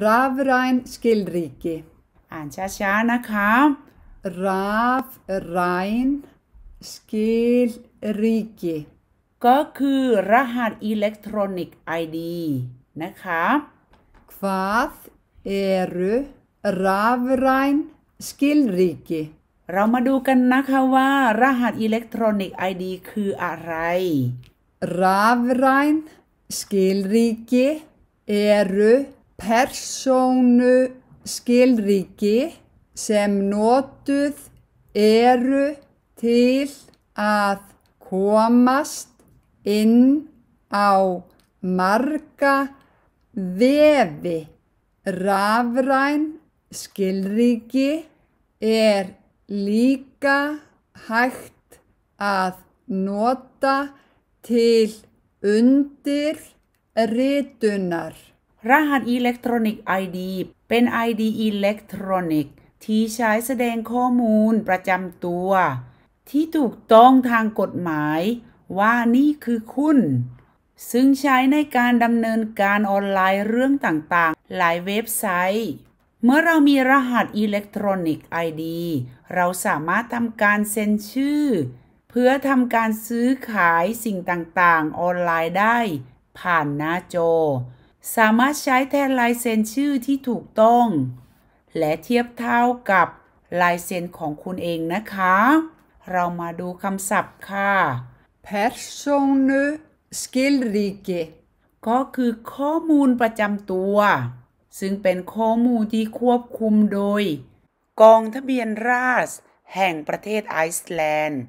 Rafræn skilríki อ่านช้าๆนะคะ Rafræn skilríki ก็คือรหัสอิเล็กทรอนิกส์ ID นะคะ Hvað eru rafræn skilríki เรามาดูกันนะคะว่า รหัสอิเล็กทรอนิกส์ ID คืออะไร Rafræn skilríki eru persónu skilríki sem notuð eru til að komast inn á marga vefi. Rafræn skilríki er líka hægt að nota til undirritunar. รหัสอิเล็กทรอนิกส์ ID เป็น ID อิเล็กทรอนิกส์ที่ใช้แสดงข้อมูลประจำตัว ที่ถูกต้องทางกฎหมายว่านี่คือคุณ ซึ่งใช้ในการดำเนินการออนไลน์เรื่องต่างๆ หลายเว็บไซต์ เมื่อเรามีรหัสอิเล็กทรอนิกส์ ID เราสามารถทำการเซ็นชื่อ เพื่อทำการซื้อขายสิ่งต่างๆ ออนไลน์ได้ผ่านหน้าจอสามารถใช้แทนลายเซ็นชื่อที่ถูกต้อง และเทียบเท่ากับลายเซ็นของคุณเองนะคะ เรามาดูคำศัพท์ค่ะ p e r s o n e s k i l r i g e ก็คือข้อมูลประจำตัว ซึ่งเป็นข้อมูลที่ควบคุมโดย กองทะเบียนราษแห่งประเทศไอซ์แลนด์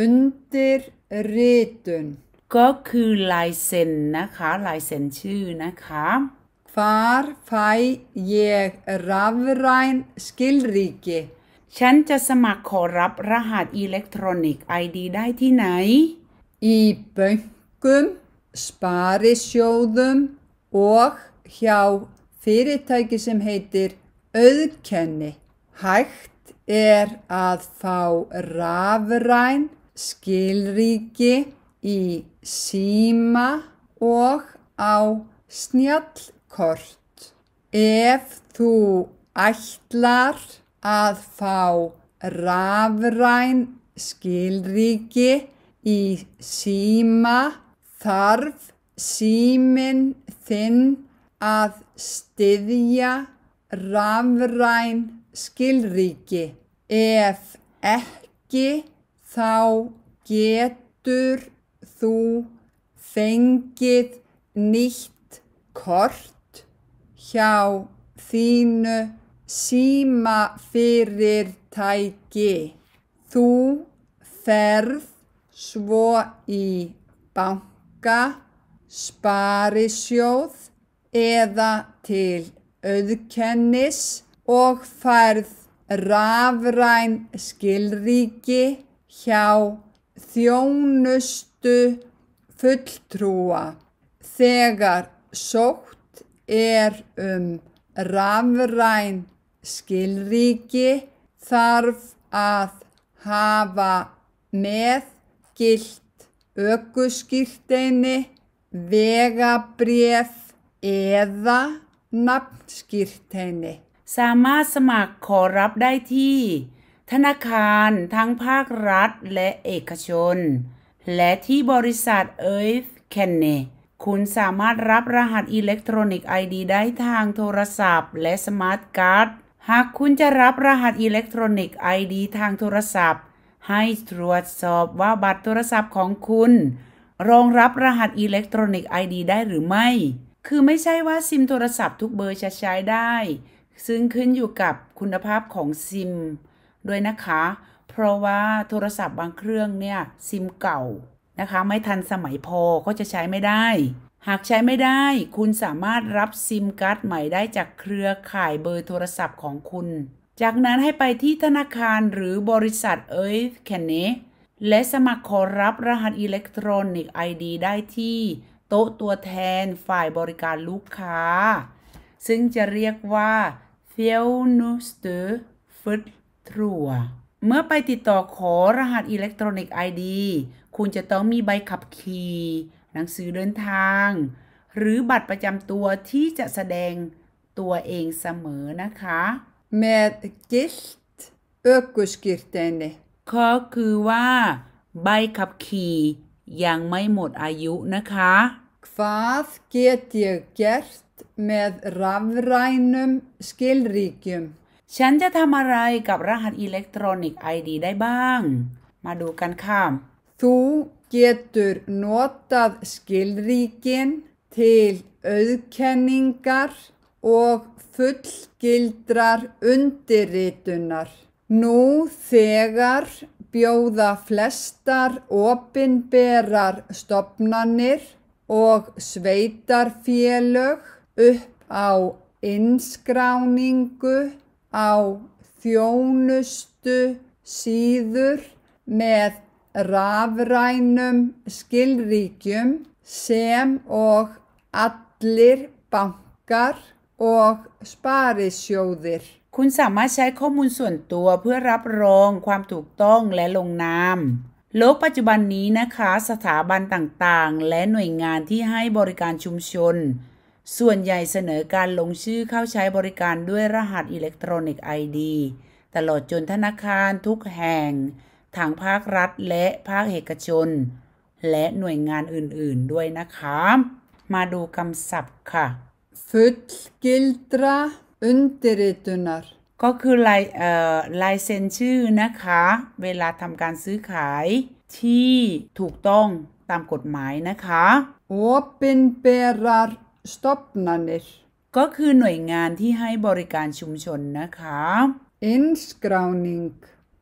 under r i t t e n ก็คือลายเซ็นนะคะลายเซ็นชื่อนะคะ Hvar fæ ég rafræn skilríki? ฉันจะสมัครขอรับรหัสอิเล็กทรอนิกส์ ID ได้ที่ไหน Í böngum, sparisjóðum og hjá fyrirtæki sem heitir auðkenni. Hægt er að fá rafræn skilríki í síma og á snjallkort. Ef þú ætlar að fá rafræn skilríki í síma þarf símin þinn að styðja rafræn skilríki. Ef ekki þá getur þú fengið nýtt kort hjá þínu símafyrirtæki. Þú ferð svo í banka, sparisjóð eða til auðkennis og færð rafræn skilríki hjá þjónust ættu fulltrúa þegar sótt er um rafræn skilríki þarf að hafa meðgilt aukuskýrteini, vegabref eða nafnskýrteini. สามารถสมัครขอรับได้ที่ธนาคารทั้งภาครัฐและเอกชนและที่บริษัทเอฟแคนเนคุณสามารถรับรหัสอิเล็กทรอนิกส์ ID ได้ทางโทรศัพท์และสมาร์ทการ์ดหากคุณจะรับรหัสอิเล็กทรอนิกส์ ID ทางโทรศัพท์ ให้ตรวจสอบว่าบัตรโทรศัพท์ของคุณ รองรับรหัสอิเล็กทรอนิกส์ ID ได้หรือไม่ คือไม่ใช่ว่าซิมโทรศัพท์ทุกเบอร์จะใช้ได้ ซึ่งขึ้นอยู่กับคุณภาพของซิมด้วยนะคะเพราะว่าโทรศัพท์บางเครื่องเนี่ยซิมเก่า นะคะไม่ทันสมัยพอก็จะใช้ไม่ได้ หากใช้ไม่ได้ คุณสามารถรับซิมการ์ดใหม่ได้ จากเครือข่ายเบอร์โทรศัพท์ของคุณ จากนั้นให้ไปที่ธนาคารหรือบริษัทเอ้ยแคนเนและสมัครขอรับรหัสอิเล็กทรอนิกส์ ID ได้ที่ โต๊ะตัวแทนฝ่ายบริการลูกค้า ซึ่งจะเรียกว่า f ลนูสเตอร์ฟ u r ทรัวเมื่อไปติดต่อขอรหัสอิเล็กทรอนิกส์ ID คุณจะต้องมีใบขับขี่ หนังสือเดินทาง หรือบัตรประจำตัวที่จะแสดงตัวเองเสมอนะคะ med gilt ökuskirteni ก็คือว่าใบขับขี่ยังไม่หมดอายุนะคะ Hvað get ég gert með rafrænum skilríkjum? ฉันจะทำอะไรกับรหัสอิเล็กทรอนิกส์ไอดีได้บ้างมาดูกันค่ะ Þú getur notað skilríkin til auðkenningar og fullgildrar undirritunar. Nú þegar bjóða flestar opinberar stopnanir og sveitarfélög upp á innskráningu á þjónustu síður með rafrænum skilríkjum sem og allir bankar og sparisjóðir คุณสามารถใช้ข้อมูลส่วนตัวเพื่อรับรองความถูกต้องและลงนามโลกปัจจุบันนี้นะคะสถาบันต่าง ๆ และหน่วยงานที่ให้บริการชุมชนส่วนใหญ่เสนอการลงชื่อเข้าใช้บริการด้วยรหัสอิเล็กทรอนิกส์ไอดีตลอดจนธนาคารทุกแห่ง ทางภาครัฐและภาคเอกชน และหน่วยงานอื่นๆด้วยนะคะ มาดูคำศัพท์ค่ะ fullgildra u n เ e r ร t u n a r ก็คือลายเอ่อลายเซ็นชื่อนะคะ เวลาทำการซื้อขายที่ถูกต้องตามกฎหมายนะคะ openbearer stopnanir ก็คือหน่วยงานที่ให้บริการชุมชนนะคะ inskráning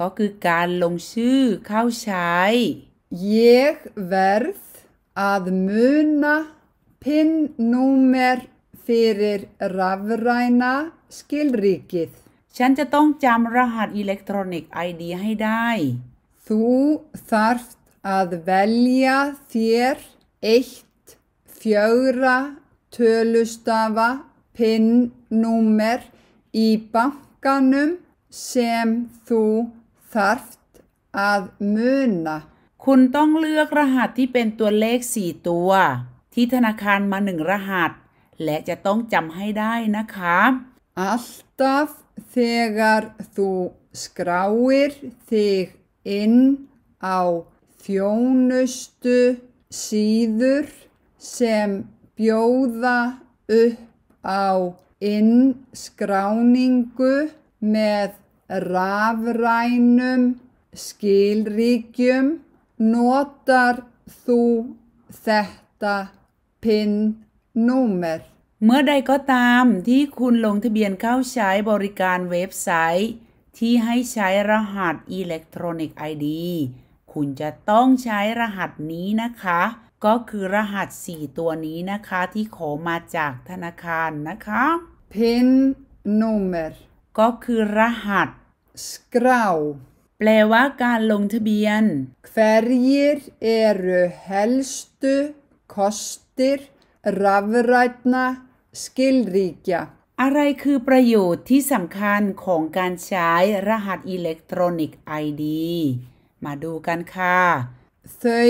ก็คือการลงชื่อเข้าใช้ ég verð að muna pinnúmer fyrir rafræna skilríkið ฉันจะต้องจำรหัสอิเล็กทรอนิกส์ไอดีให้ได้ þú þarft að velja þér eitt fjögra tölustafa, pinnúmer í bankanum sem þú þarft að muna. คุณต้องเลือกรหัสที่เป็นตัวเลข4ตัวที่ธนาคารมาหนึ่งรหัสและจะต้องจำให้ได้นะคะ Alltaf þegar þú skráir þig inn á þjónustu síður sem bjóða upp á innskráningu með rafrænum skilríkjum notar þú þetta PIN-númer. เมื่อใดก็ตามที่คุณลงทะเบียนเข้าใช้บริการเว็บไซต์ที่ให้ใช้รหัสอิเล็กทรอนิกส์ ID คุณจะต้องใช้รหัสนี้นะคะก็คือรหัส 4 ตัวนี้นะคะที่ขอมาจากธนาคารนะคะ PIN number ก็คือรหัส skrá แปลว่าการลงทะเบียน Hverjir eru helstu kostir rafrætna skilríkja อะไรคือประโยชน์ที่สำคัญของการใช้รหัสอิเล็กทรอนิกส์ ID มาดูกันค่ะ Þau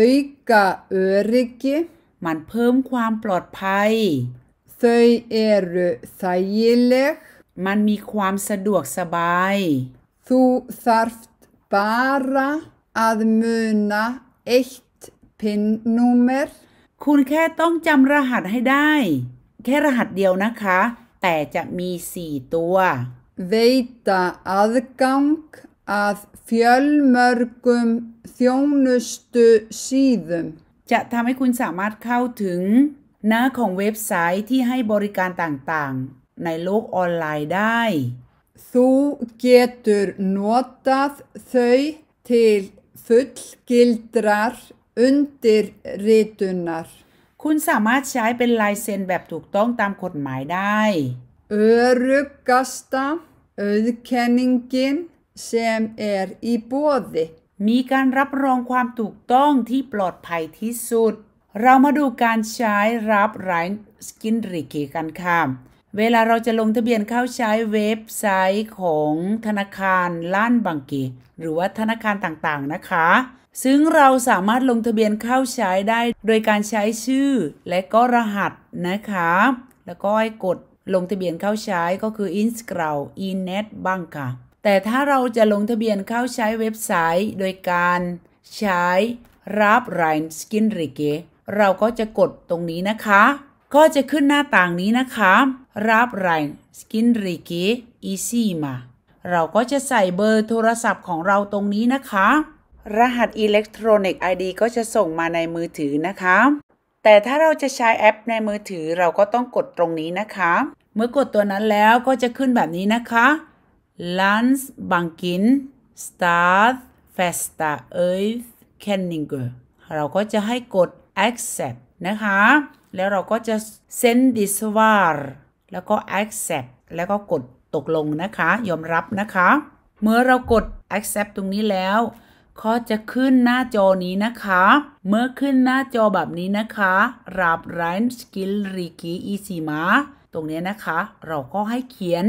auka öryggi. มันเพิ่มความปลอดภัย Þau eru þægileg. มันมีความสะดวกสบาย Þú þarft bara að muna eitt pinnúmer. คุณแค่ต้องจำรหัสให้ได้ แค่รหัสเดียวนะคะ แต่จะมีสี่ตัว Veita aðgang að fjölmörgum þjónustu síðum จะทำให้คุณสามารถเข้าถึงหน้าของเว็บไซต์ที่ให้บริการต่างๆ ในโลกออนไลน์ได้ Þú getur notað þau til fullgildrar undirritunar คุณสามารถใช้เป็นลายเซ็นแบบถูกต้องตามกฎหมายได้ Öruggasta auðkenningin sem er í bóði มีการรับรองความถูกต้องที่ปลอดภัยที่สุด เรามาดูการใช้รับรายสกินริกีกันค่ะ เวลาเราจะลงทะเบียนเข้าใช้เว็บไซต์ของธนาคารล้านบังกีหรือว่าธนาคารต่างๆ นะคะ ซึ่งเราสามารถลงทะเบียนเข้าใช้ได้ โดยการใช้ชื่อและก็รหัสนะคะ แล้วก็ให้กดลงทะเบียนเข้าใช้ก็คือ i n s c r o w i n e t b a n k a แต่ถ้าเราจะลงทะเบียนเข้าใช้เว็บไซต์ โดยการใช้รับรน์สกินริเกเราก็จะกดตรงนี้นะคะ ก็จะขึ้นหน้าต่างนี้นะคะรับรน์สกินริเกอีซี่มา เราก็จะใส่เบอร์โทรศัพท์ของเราตรงนี้นะคะ รหัสอิเล็กทรอนิกส์ ID ก็จะส่งมาในมือถือนะคะ แต่ถ้าเราจะใช้แอปในมือถือเราก็ต้องกดตรงนี้นะคะ เมื่อกดตัวนั้นแล้วก็จะขึ้นแบบนี้นะคะ l a n d s b a n k i n s t a d s f e s t a Erkenninger เราก็จะให้กด accept นะคะ แล้วเราก็จะ send this var แล้วก็ accept แล้วก็กดตกลงนะคะ ยอมรับนะคะ เมื่อเรากด accept ตรงนี้แล้ว ก็จะขึ้นหน้าจอนี้นะคะ เมื่อขึ้นหน้าจอแบบนี้นะคะรับร้นสกิลริกีอีซีมาตรงนี้นะคะ เราก็ให้เขียน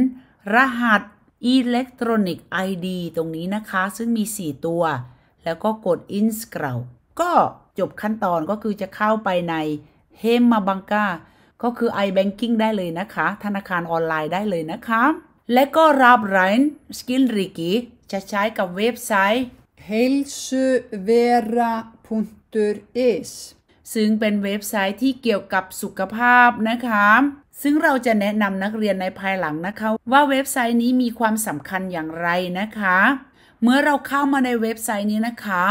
รหัสอิเล็กทรอนิกไอ ID ตรงนี้นะคะซึ่งมี 4 ตัว แล้วก็กด Install ก็จบขั้นตอนก็คือจะเข้าไปใน h e m a b a n k a ก็คือ iBanking ได้เลยนะคะ ธนาคารออนไลน์ได้เลยนะคะ และก็รับรายสกิลริกิจะใช้กับเว็บไซต์ helsuvera.is ซึ่งเป็นเว็บไซต์ที่เกี่ยวกับสุขภาพนะคะซึ่งเราจะแนะนำนักเรียนในภายหลังนะคะ ว่าเว็บไซต์นี้มีความสำคัญอย่างไรนะคะ เมื่อเราเข้ามาในเว็บไซต์นี้นะคะ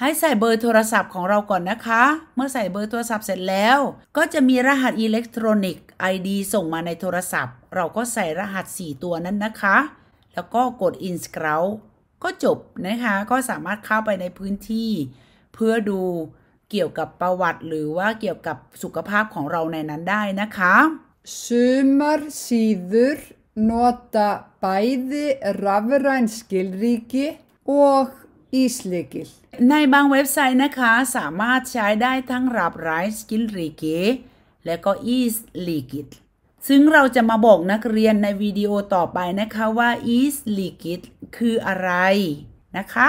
ให้ใส่เบอร์โทรศัพท์ของเราก่อนนะคะ เมื่อใส่เบอร์โทรศัพท์เสร็จแล้ว ก็จะมีรหัสอิเล็กทรอนิกส์ ID ส่งมาในโทรศัพท์ เราก็ใส่รหัส 4 ตัวนั้นนะคะ แล้วก็กด Inscribe ก็จบนะคะ ก็สามารถเข้าไปในพื้นที่ เพื่อดูเกี่ยวกับประวัติหรือว่าเกี่ยวกับสุขภาพของเราในนั้นได้นะคะ Sumar síður nota bæði rafræn skilríki og í s l í k i l n นบางเว็บไซต์นะคะสามารถ t ช้ได้ทั้ n รับไ r ้สกิลริกิและก็อีสลีกิซึ่งเราจะมาบอกนักเรียนในวิดีโอต่อไปนะคะว่า is l i q u i d คืออะไรนะคะ